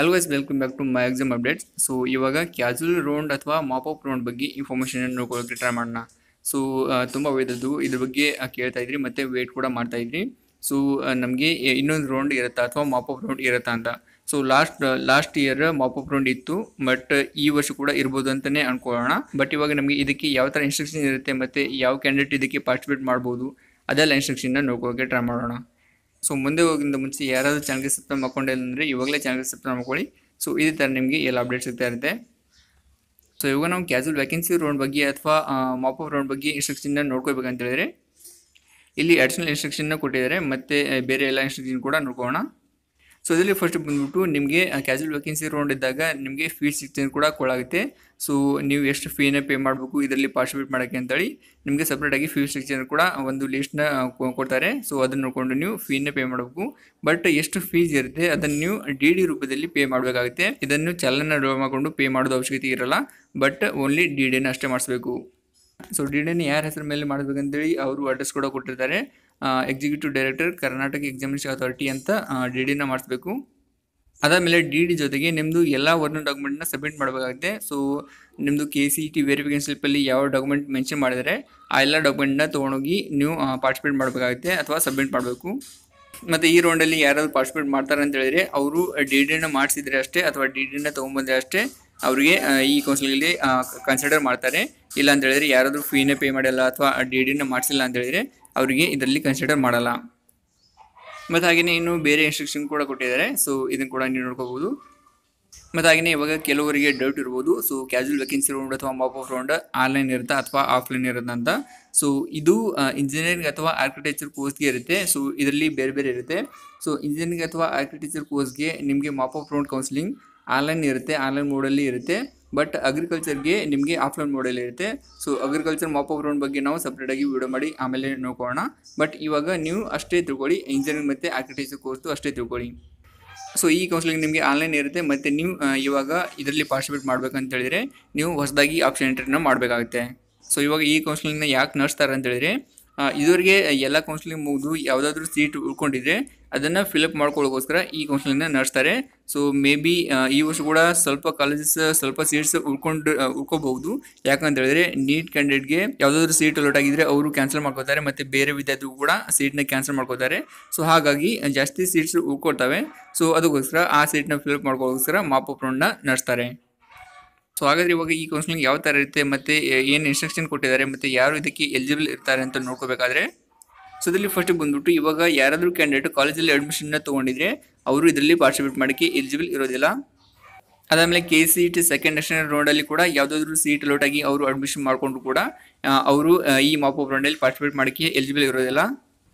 ಅಲ್ವೈಸ್ welcome back to my exam updates so ಇವಾಗ casual round ಅಥವಾ mop up round ಬಗ್ಗೆ information ನೋಡ್ಕೊಳ್ಳೋಕೆ try ಮಾಡೋಣ ಸೊ ತುಂಬ ವೇದದ್ದು ಇದ್ರ ಬಗ್ಗೆ ಕೇಳ್ತಾ ಇದ್ರಿ ಮತ್ತೆ ವೇಟ್ ಕೂಡ ಮಾಡ್ತಾ ಇದ್ರಿ ಸೊ ನಮಗೆ ಇನ್ನೊಂದು ರೌಂಡ್ ಇರುತ್ತಾ ಅಥವಾ ಮಾಪ್ ಅಪ್ ರೌಂಡ್ ಇರುತ್ತಾ ಅಂತ so last last year mop up round ಇತ್ತು ಬಟ್ ಈ ವರ್ಷ ಕೂಡ ಇರ್ಬೋದು ಅಂತಲೇ ಅನ್ಕೊಳ್ಳೋಣ ಬಟ್ ಇವಾಗ ನಮಗೆ ಇದಕ್ಕೆ ಯಾವ ಥರ ಇನ್ಸ್ಟ್ರಕ್ಷನ್ ಇರುತ್ತೆ ಮತ್ತು ಯಾವ ಕ್ಯಾಂಡಿಡೇಟ್ ಇದಕ್ಕೆ ಪಾರ್ಟಿಸಿಪೇಟ್ ಮಾಡ್ಬೋದು ಅದೆಲ್ಲ ಇನ್ಸ್ಟ್ರಕ್ಷನ್ನ ನೋಡ್ಕೊಳ್ಳೋಕ್ಕೆ ಟ್ರೈ ಮಾಡೋಣ ಸೊ ಮುಂದೆ ಹೋಗಿಂದ ಮುಂಚೆ ಯಾರಾದರೂ ಚಾನಲ್ಗೆ ಸಬ್ಸ್ಕ್ರೈಬ್ ಮಾಡ್ಕೊಂಡಿಲ್ಲ ಅಂದರೆ ಇವಾಗಲೇ ಚಾನಲ್ಗೆ ಸಬ್ಸ್ಕ್ರೈಬ್ ಮಾಡ್ಕೊಳ್ಳಿ ಸೊ ಇದೇ ಥರ ನಿಮಗೆ ಎಲ್ಲ ಅಪ್ಡೇಟ್ ಸಿಗ್ತಾ ಇರುತ್ತೆ ಸೊ ಇವಾಗ ನಾವು ಕ್ಯಾಶುವಲ್ ವ್ಯಾಕೆನ್ಸಿ ರೌಂಡ್ ಬಗ್ಗೆ ಅಥವಾ ಮಾಪ್ ಅಪ್ ರೌಂಡ್ ಬಗ್ಗೆ ಇನ್ಸ್ಟ್ರಕ್ಷನ್ನ ನೋಡ್ಕೋಬೇಕಂತ ಹೇಳಿದ್ರೆ ಇಲ್ಲಿ ಅಡಿಷನಲ್ ಇನ್ಸ್ಟ್ರಕ್ಷನ್ನ ಕೊಟ್ಟಿದ್ದಾರೆ ಮತ್ತು ಬೇರೆ ಎಲ್ಲ ಇನ್ಸ್ಟ್ರಕ್ಷನ್ ಕೂಡ ನೋಡ್ಕೋಣ ಸೊ ಇದರಲ್ಲಿ ಫಸ್ಟ್ ಬಂದ್ಬಿಟ್ಟು ನಿಮಗೆ ಕ್ಯಾಶುವಲ್ ವೇಕೆನ್ಸಿ ಇದ್ದಾಗ ನಿಮಗೆ ಫೀಸ್ ಸಿಕ್ಸ್ಟೀನ್ ಕೂಡ ಕೊಡಾಗುತ್ತೆ ಸೊ ನೀವು ಎಷ್ಟು ಫೀನ ಪೇ ಮಾಡಬೇಕು ಇದರಲ್ಲಿ ಪಾರ್ಟಿಸಿಪೇಟ್ ಮಾಡೋಕ್ಕೆ ಅಂತೇಳಿ ನಿಮಗೆ ಸಪ್ರೇಟಾಗಿ ಫೀಸ್ ಸ್ಟ್ರಕ್ಚರ್ ಕೂಡ ಒಂದು ಲಿಸ್ಟ್ನ ಕೊಡ್ತಾರೆ ಸೊ ಅದನ್ನು ನೋಡಿಕೊಂಡು ನೀವು ಫೀನ ಪೇ ಮಾಡಬೇಕು ಬಟ್ ಎಷ್ಟು ಫೀಸ್ ಇರುತ್ತೆ ಅದನ್ನು ನೀವು ಡಿ ಡಿ ರೂಪದಲ್ಲಿ ಪೇ ಮಾಡಬೇಕಾಗುತ್ತೆ ಇದನ್ನು ಚಲನ ಡ್ರಾ ಮಾಡಿಕೊಂಡು ಪೇ ಮಾಡೋದು ಅವಶ್ಯಕತೆ ಇರಲ್ಲ ಬಟ್ ಓನ್ಲಿ ಡಿ ಡಿನ ಅಷ್ಟೇ ಮಾಡಿಸ್ಬೇಕು ಸೊ ಡಿ ಡಿನ ಯಾರ ಹೆಸರು ಮೇಲೆ ಮಾಡಬೇಕಂತೇಳಿ ಅವರು ಅಡ್ರೆಸ್ ಕೂಡ ಕೊಟ್ಟಿರ್ತಾರೆ executive director Karnataka examination authority ಅಂತ ಡಿ ಡಿನ ಮಾಡಿಸ್ಬೇಕು ಅದಾದಮೇಲೆ ಡಿ ಡಿ ಜೊತೆಗೆ ನಿಮ್ಮದು ಎಲ್ಲ ಒರಿಜಿನಲ್ ಡಾಕ್ಯುಮೆಂಟ್ನ ಸಬ್ಮಿಟ್ ಮಾಡಬೇಕಾಗುತ್ತೆ ಸೊ ನಿಮ್ಮದು K C T e verification ಸ್ಲಿಪ್ಪಲ್ಲಿ ಯಾವ ಡಾಕ್ಯುಮೆಂಟ್ ಮೆನ್ಷನ್ ಮಾಡಿದರೆ ಆ ಎಲ್ಲ ಡಾಕ್ಯುಮೆಂಟ್ನ ತೊಗೊಂಡೋಗಿ ನೀವು ಪಾರ್ಟಿಸಿಪೇಟ್ ಮಾಡಬೇಕಾಗುತ್ತೆ ಅಥವಾ ಸಬ್ಮಿಟ್ ಮಾಡಬೇಕು ಮತ್ತು ಈ ರೌಂಡಲ್ಲಿ ಯಾರಾದರೂ ಪಾರ್ಟಿಸಿಪೇಟ್ ಮಾಡ್ತಾರೆ ಅಂತ ಹೇಳಿದರೆ ಅವರು ಡಿ ಡಿನ ಮಾಡಿಸಿದರೆ ಅಷ್ಟೇ ಅಥವಾ ಡಿ ಡಿನ ತೊಗೊಂಬಂದರೆ ಅಷ್ಟೇ ಅವರಿಗೆ ಈ ಕೌನ್ಸಿಲಿಂಗಲ್ಲಿ ಕನ್ಸಿಡರ್ ಮಾಡ್ತಾರೆ ಇಲ್ಲ ಅಂತ ಹೇಳಿದರೆ ಯಾರಾದರೂ ಫೀನೇ ಪೇ ಮಾಡಿಲ್ಲ ಅಥವಾ ಡಿ ಡಿನ ಮಾಡಿಸಿಲ್ಲ ಅಂತ ಹೇಳಿದರೆ ಅವರಿಗೆ ಇದರಲ್ಲಿ ಕನ್ಸಿಡರ್ ಮಾಡಲ್ಲ ಮತ್ತು ಹಾಗೆಯೇ ಇನ್ನು ಬೇರೆ ಇನ್ಸ್ಟ್ರಕ್ಷನ್ ಕೂಡ ಕೊಟ್ಟಿದ್ದಾರೆ ಸೊ ಇದನ್ನು ಕೂಡ ನೀವು ನೋಡ್ಕೋಬೋದು ಮತ್ತು ಹಾಗೆಯೇ ಇವಾಗ ಕೆಲವರಿಗೆ ಡೌಟ್ ಇರ್ಬೋದು ಸೊ ಕ್ಯಾಶುವಲ್ ವೆಕೆನ್ಸಿ ರೌಂಡ್ ಅಥವಾ ಮಾಪ್ ಆಫ್ ರೌಂಡ್ ಆನ್ಲೈನ್ ಇರುತ್ತಾ ಅಥವಾ ಆಫ್ಲೈನ್ ಅಂತ ಸೊ ಇದು ಇಂಜಿನಿಯರಿಂಗ್ ಅಥವಾ ಆರ್ಕಿಟೆಕ್ಚರ್ ಕೋರ್ಸ್ಗೆ ಇರುತ್ತೆ ಸೊ ಇದರಲ್ಲಿ ಬೇರೆ ಬೇರೆ ಇರುತ್ತೆ ಸೊ ಇಂಜಿನಿಯರಿಂಗ್ ಅಥವಾ ಆರ್ಕಿಟೆಕ್ಚರ್ ಕೋರ್ಸ್ಗೆ ನಿಮಗೆ mop off round counselling online ಇರುತ್ತೆ ಆನ್ಲೈನ್ ಮೋಡಲ್ಲಿ ಇರುತ್ತೆ ಬಟ್ ಅಗ್ರಿಕಲ್ಚರ್ಗೆ ನಿಮಗೆ ಆಫ್ಲೈನ್ ಮೋಡಲ್ಲಿ ಇರುತ್ತೆ ಸೊ ಅಗ್ರಿಕಲ್ಚರ್ ಅಪ್ ರೌಂಡ್ ಬಗ್ಗೆ ನಾವು ಸಪ್ರೇಟಾಗಿ ವಿಡಿಯೋ ಮಾಡಿ ಆಮೇಲೆ ನೋಡ್ಕೊಳ್ಳೋಣ ಬಟ್ ಇವಾಗ ನೀವು ಅಷ್ಟೇ ತಿಳ್ಕೊಳ್ಳಿ ಇಂಜಿನಿಯರಿಂಗ್ ಮತ್ತು ಆರ್ಕಿಟೆಕ್ಚರ್ ಕೋರ್ಸು ಅಷ್ಟೇ ತಿಳ್ಕೊಳ್ಳಿ ಸೊ ಈ ಕೌನ್ಸಿಲಿಂಗ್ ನಿಮಗೆ ಆನ್ಲೈನ್ ಇರುತ್ತೆ ಮತ್ತು ನೀವು ಇವಾಗ ಇದರಲ್ಲಿ ಪಾರ್ಟಿಸಿಪೇಟ್ ಮಾಡಬೇಕಂತ ಹೇಳಿದರೆ ನೀವು ಹೊಸದಾಗಿ ಆಪ್ಷನ್ ಎಂಟ್ರಿನ ಮಾಡಬೇಕಾಗುತ್ತೆ ಸೊ ಇವಾಗ ಈ ಕೌನ್ಸಿಲಿಂಗ್ನ ಯಾಕೆ ನಡೆಸ್ತಾರೆ ಅಂತೇಳಿದರೆ ಇದುವರೆಗೆ ಎಲ್ಲ ಕೌನ್ಸಿಲಿಂಗ್ ಮುಗಿದು ಯಾವುದಾದ್ರೂ ಸೀಟ್ ಉಳ್ಕೊಂಡಿದ್ರೆ ಅದನ್ನು ಫಿಲಪ್ ಮಾಡ್ಕೊಳ್ಳೋಕ್ಕೋಸ್ಕರ ಈ ಕೌನ್ಸಿಲಿಂಗ್ನ ನಡೆಸ್ತಾರೆ ಸೊ ಮೇ ಬಿ ಈ ವರ್ಷ ಕೂಡ ಸ್ವಲ್ಪ ಕಾಲೇಜಸ್ ಸ್ವಲ್ಪ ಸೀಟ್ಸ್ ಉಳ್ಕೊಂಡು ಉಳ್ಕೋಬಹುದು ಯಾಕಂತ ಹೇಳಿದ್ರೆ ನೀಟ್ ಕ್ಯಾಂಡಿಡೇಟ್ಗೆ ಯಾವುದಾದ್ರೂ ಸೀಟ್ ಅಲೋಟ್ ಆಗಿದ್ರೆ ಅವರು ಕ್ಯಾನ್ಸಲ್ ಮಾಡ್ಕೋತಾರೆ ಮತ್ತು ಬೇರೆ ವಿದ್ಯಾರ್ಥಿಗಳು ಕೂಡ ಸೀಟ್ನ ಕ್ಯಾನ್ಸಲ್ ಮಾಡ್ಕೋತಾರೆ ಸೊ ಹಾಗಾಗಿ ಜಾಸ್ತಿ ಸೀಟ್ಸ್ ಉಳ್ಕೊಳ್ತವೆ ಸೊ ಅದಕ್ಕೋಸ್ಕರ ಆ ಸೀಟ್ನ ಫಿಲಪ್ ಮಾಪ್ ಅಪ್ ರೌಂಡ್ನ ನಡೆಸ್ತಾರೆ ಸೊ ಹಾಗಾದ್ರೆ ಇವಾಗ ಈ ಕೌನ್ಸಿಲಿಂಗ್ ಯಾವ ಥರ ಇರುತ್ತೆ ಮತ್ತು ಏನು ಇನ್ಸ್ಟ್ರಕ್ಷನ್ ಕೊಟ್ಟಿದ್ದಾರೆ ಮತ್ತು ಯಾರು ಇದಕ್ಕೆ ಎಲಿಜಿಬಲ್ ಇರ್ತಾರೆ ಅಂತ ನೋಡ್ಕೋಬೇಕಾದ್ರೆ ಸೊ ಇದರಲ್ಲಿ ಫಸ್ಟ್ ಬಂದ್ಬಿಟ್ಟು ಇವಾಗ ಯಾರಾದರೂ ಕ್ಯಾಂಡಿಡೇಟ್ ಕಾಲೇಜಲ್ಲಿ ಅಡ್ಮಿಷನ್ನ ತೊಗೊಂಡಿದ್ರೆ ಅವರು ಇದರಲ್ಲಿ ಪಾರ್ಟಿಸಿಪೇಟ್ ಮಾಡಕ್ಕೆ ಎಲಿಜಿಬಲ್ ಇರೋದಿಲ್ಲ ಅದಾದಮೇಲೆ K C T second national ರೌಂಡಲ್ಲಿ ಕೂಡ ಯಾವುದಾದ್ರೂ ಸೀಟ್ ಅಲೋಟ್ ಆಗಿ ಅವರು ಅಡ್ಮಿಷನ್ ಮಾಡಿಕೊಂಡ್ರು ಕೂಡ ಅವರು ಈ ಮಾಪ್ ರೌಂಡಲ್ಲಿ ಪಾರ್ಟಿಸಿಪೇಟ್ ಮಾಡಕ್ಕೆ ಎಲಿಜಿಬಲ್ ಇರೋದಿಲ್ಲ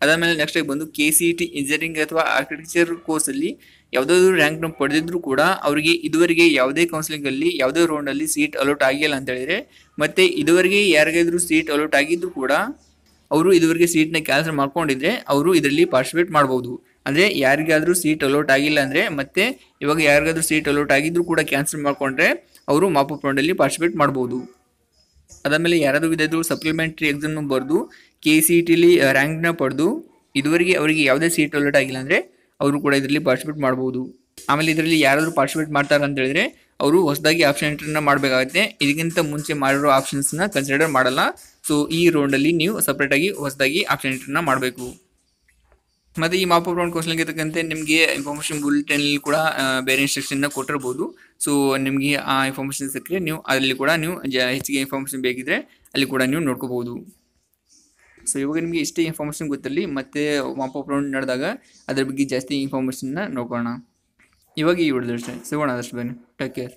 ಅದಾದಮೇಲೆ ನೆಕ್ಸ್ಟ್ ಬಂದು ಕೆ ಸಿ ಟಿ ಇಂಜಿನಿಯರಿಂಗ್ ಅಥವಾ ಆರ್ಕಿಟೆಕ್ಚರ್ ಕೋರ್ಸಲ್ಲಿ ಯಾವುದಾದ್ರು ರ್ಯಾಂಕ್ನ ಪಡೆದಿದ್ರೂ ಕೂಡ ಅವರಿಗೆ ಇದುವರೆಗೆ ಯಾವುದೇ ಅಲ್ಲಿ ಯಾವುದೇ ರೌಂಡಲ್ಲಿ ಸೀಟ್ ಅಲೋಟ್ ಆಗಿಲ್ಲ ಅಂತ ಹೇಳಿದ್ರೆ ಮತ್ತೆ ಇದುವರೆಗೆ ಯಾರಿಗಾದ್ರೂ ಸೀಟ್ ಅಲೋಟ್ ಆಗಿದ್ದರೂ ಕೂಡ ಅವರು ಇದುವರೆಗೆ ನ ಕ್ಯಾನ್ಸಲ್ ಮಾಡ್ಕೊಂಡಿದ್ರೆ ಅವರು ಇದರಲ್ಲಿ ಪಾರ್ಟಿಸಿಪೇಟ್ ಮಾಡ್ಬೋದು ಅಂದರೆ ಯಾರಿಗಾದರೂ ಸೀಟ್ ಅಲೋಟ್ ಆಗಿಲ್ಲ ಅಂದರೆ ಮತ್ತೆ ಇವಾಗ ಯಾರಿಗಾದ್ರೂ ಸೀಟ್ ಅಲೋಟ್ ಆಗಿದ್ದರೂ ಕೂಡ ಕ್ಯಾನ್ಸಲ್ ಮಾಡಿಕೊಂಡ್ರೆ ಅವರು ರೌಂಡ್ ಅಲ್ಲಿ ಪಾರ್ಟಿಸಿಪೇಟ್ ಮಾಡ್ಬೋದು ಅದಾದಮೇಲೆ ಯಾರಾದರೂ ಇದಾದರೂ ಸಪ್ಲಿಮೆಂಟ್ರಿ ಎಕ್ಸಾಮ್ ಬರೆದು ಕೆ ಸಿ ಇ ಟಿಲಿ ರ್ಯಾಂಕ್ನ ಪಡೆದು ಇದುವರೆಗೆ ಅವರಿಗೆ ಯಾವುದೇ ಸೀಟ್ ಅಲರ್ಟ್ ಆಗಿಲ್ಲ ಅಂದರೆ ಅವರು ಕೂಡ ಇದರಲ್ಲಿ ಪಾರ್ಟಿಸಿಪೇಟ್ ಮಾಡ್ಬೋದು ಆಮೇಲೆ ಇದರಲ್ಲಿ ಯಾರಾದರೂ ಪಾರ್ಟಿಸಿಪೇಟ್ ಮಾಡ್ತಾರೆ ಅಂತ ಹೇಳಿದ್ರೆ ಅವರು ಹೊಸದಾಗಿ ಆಪ್ಷನ್ ಎಂಟ್ರನ್ನ ಮಾಡಬೇಕಾಗುತ್ತೆ ಇದಕ್ಕಿಂತ ಮುಂಚೆ ಮಾಡಿರೋ ಆಪ್ಷನ್ಸ್ನ ಕನ್ಸಿಡರ್ ಮಾಡಲ್ಲ ಸೊ ಈ ರೌಂಡಲ್ಲಿ ನೀವು ಸಪ್ರೇಟಾಗಿ ಹೊಸದಾಗಿ ಆಪ್ಷನ್ ಎಂಟ್ರನ್ನ ಮಾಡಬೇಕು ಮತ್ತು ಈ ಮಾಪ್ ರೌಂಡ್ ಕ್ವಶನ್ಗೆ ತಕ್ಕಂತೆ ನಿಮಗೆ ಇನ್ಫಾರ್ಮೇಷನ್ ಬುಲೆಟಿನಲ್ಲಿ ಕೂಡ ಬೇರೆ ಇನ್ಸ್ಟ್ರಕ್ಷನ್ನ ಕೊಟ್ಟಿರ್ಬೋದು ಸೊ ನಿಮಗೆ ಆ ಇನ್ಫಾರ್ಮೇಷನ್ ಸಿಕ್ಕರೆ ನೀವು ಅದರಲ್ಲಿ ಕೂಡ ನೀವು ಹೆಚ್ಚಿಗೆ ಇನ್ಫಾರ್ಮೇಷನ್ ಬೇಕಿದ್ರೆ ಅಲ್ಲಿ ಕೂಡ ನೀವು ನೋಡ್ಕೋಬೋದು ಸೊ ಇವಾಗ ನಿಮಗೆ ಇಷ್ಟೇ ಇನ್ಫಾರ್ಮೇಷನ್ ಗೊತ್ತಿರಲಿ ಮತ್ತೆ ವಾಪಪ್ ರೌಂಡ್ ನಡೆದಾಗ ಅದ್ರ ಬಗ್ಗೆ ಜಾಸ್ತಿ ಇನ್ಫಾರ್ಮೇಷನ್ನ ನೋಡೋಣ ಇವಾಗ ಈ ವಿಡಿಯೋದಷ್ಟೇ ಸಿಗೋಣ ಅದಷ್ಟು ಬನ್ನಿ ಟೇಕ್ ಕೇರ್